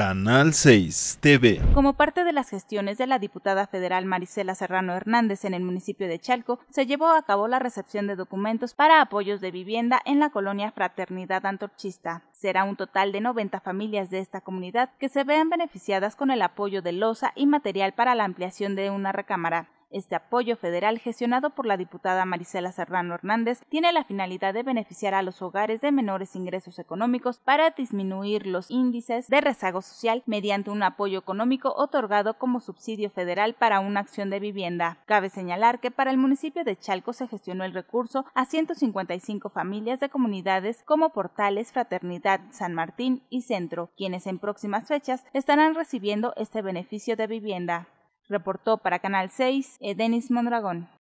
Canal 6 TV. Como parte de las gestiones de la diputada federal Marisela Serrano Hernández en el municipio de Chalco, se llevó a cabo la recepción de documentos para apoyos de vivienda en la colonia Fraternidad Antorchista. Será un total de 90 familias de esta comunidad que se vean beneficiadas con el apoyo de losa y material para la ampliación de una recámara. Este apoyo federal gestionado por la diputada Marisela Serrano Hernández tiene la finalidad de beneficiar a los hogares de menores ingresos económicos para disminuir los índices de rezago social mediante un apoyo económico otorgado como subsidio federal para una acción de vivienda. Cabe señalar que para el municipio de Chalco se gestionó el recurso a 155 familias de comunidades como Portales, Fraternidad, San Martín y Centro, quienes en próximas fechas estarán recibiendo este beneficio de vivienda reportó para Canal 6 eh, Denis Mondragón.